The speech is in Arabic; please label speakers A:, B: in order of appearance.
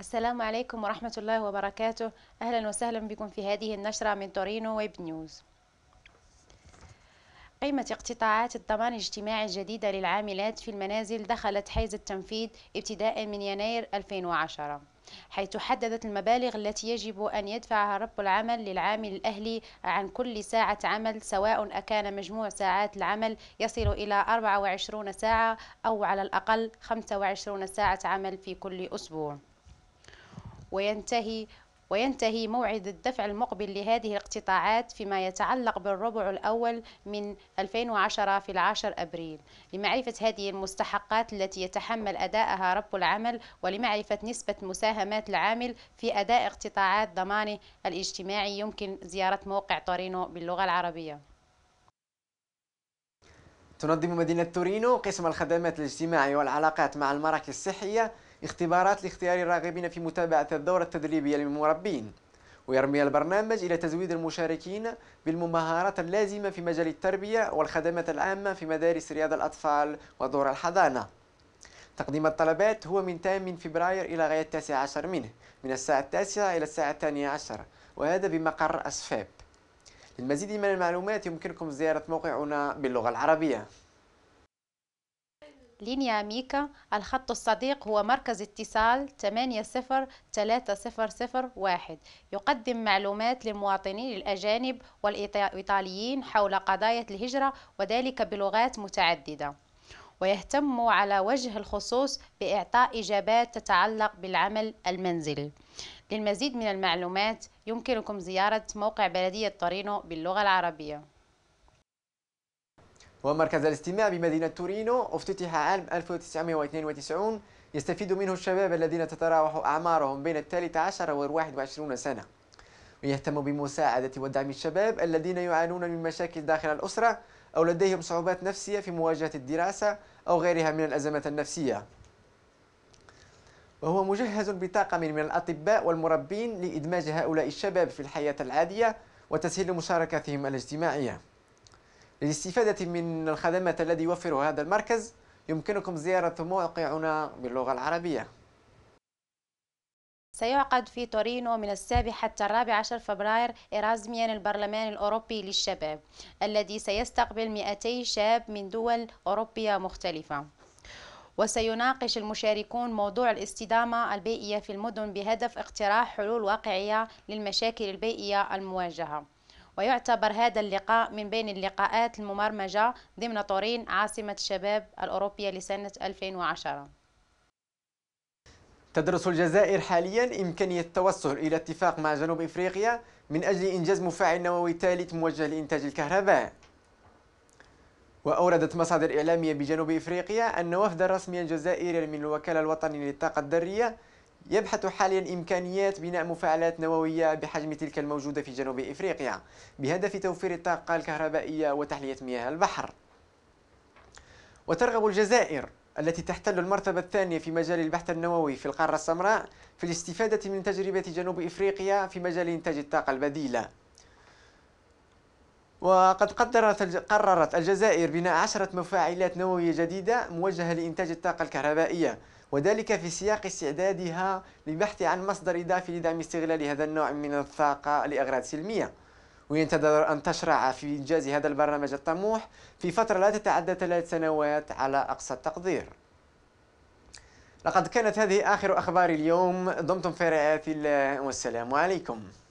A: السلام عليكم ورحمة الله وبركاته أهلا وسهلا بكم في هذه النشرة من تورينو ويب نيوز قيمة اقتطاعات الضمان الاجتماعي الجديدة للعاملات في المنازل دخلت حيز التنفيذ ابتداء من يناير 2010 حيث حددت المبالغ التي يجب أن يدفعها رب العمل للعامل الأهلي عن كل ساعة عمل سواء أكان مجموع ساعات العمل يصل إلى 24 ساعة أو على الأقل 25 ساعة عمل في كل أسبوع وينتهي وينتهي موعد الدفع المقبل لهذه الاقتطاعات فيما يتعلق بالربع الأول من 2010 في العاشر أبريل لمعرفة هذه المستحقات التي يتحمل أداءها رب العمل ولمعرفة نسبة مساهمات العامل في أداء اقتطاعات ضمانه الاجتماعي يمكن زيارة موقع تورينو باللغة العربية
B: تنظم مدينة تورينو قسم الخدمات الاجتماعية والعلاقات مع المراكز الصحية اختبارات لاختيار الراغبين في متابعة الدورة التدريبية للمربين ويرمي البرنامج إلى تزويد المشاركين بالمهارات اللازمة في مجال التربية والخدمات العامة في مدارس رياض الأطفال ودور الحضانة تقديم الطلبات هو من 8 من فبراير إلى غاية 19 منه من الساعة التاسعة إلى الساعة الثانية عشر وهذا بمقر أسفاب للمزيد من المعلومات يمكنكم زيارة موقعنا باللغة العربية
A: لينيا ميكا الخط الصديق هو مركز اتصال 803001 يقدم معلومات للمواطنين الأجانب والإيطاليين حول قضايا الهجرة وذلك بلغات متعددة ويهتم على وجه الخصوص بإعطاء إجابات تتعلق بالعمل المنزلي للمزيد من المعلومات يمكنكم زيارة موقع بلدية طرينو باللغة العربية
B: ومركز الاستماع بمدينة تورينو افتتح عام 1992 يستفيد منه الشباب الذين تتراوح أعمارهم بين الثالث عشر والواحد وعشرون سنة ويهتم بمساعدة ودعم الشباب الذين يعانون من مشاكل داخل الأسرة أو لديهم صعوبات نفسية في مواجهة الدراسة أو غيرها من الأزمات النفسية وهو مجهز بطاقم من الأطباء والمربين لإدماج هؤلاء الشباب في الحياة العادية وتسهيل مشاركتهم الاجتماعية للاستفادة من الخدمات الذي يوفره هذا المركز يمكنكم زيارة موقعنا باللغة العربية
A: سيعقد في تورينو من السابع حتى الرابع عشر فبراير إرازميان البرلمان الأوروبي للشباب الذي سيستقبل 200 شاب من دول أوروبية مختلفة وسيناقش المشاركون موضوع الاستدامة البيئية في المدن بهدف اقتراح حلول واقعية للمشاكل البيئية المواجهة ويعتبر هذا اللقاء من بين اللقاءات المبرمجة ضمن طورين عاصمة الشباب الأوروبية لسنة 2010
B: تدرس الجزائر حاليا إمكانية التوصل إلى اتفاق مع جنوب إفريقيا من أجل إنجاز مفاعل نووي ثالث موجه لإنتاج الكهرباء وأوردت مصادر إعلامية بجنوب إفريقيا أن وفدا رسميا جزائريا من الوكالة الوطنية للطاقة الذرية يبحث حاليا إمكانيات بناء مفاعلات نووية بحجم تلك الموجودة في جنوب إفريقيا بهدف توفير الطاقة الكهربائية وتحلية مياه البحر وترغب الجزائر التي تحتل المرتبة الثانية في مجال البحث النووي في القارة السمراء في الاستفادة من تجربة جنوب إفريقيا في مجال إنتاج الطاقة البديلة وقد قدرت قررت الجزائر بناء عشرة مفاعلات نووية جديدة موجهة لإنتاج الطاقة الكهربائية وذلك في سياق استعدادها للبحث عن مصدر إضافي لدعم استغلال هذا النوع من الطاقة لأغراض سلمية وينتظر أن تشرع في إنجاز هذا البرنامج الطموح في فترة لا تتعدى ثلاث سنوات على أقصى التقدير لقد كانت هذه آخر أخبار اليوم دمتم في رعاية الله والسلام عليكم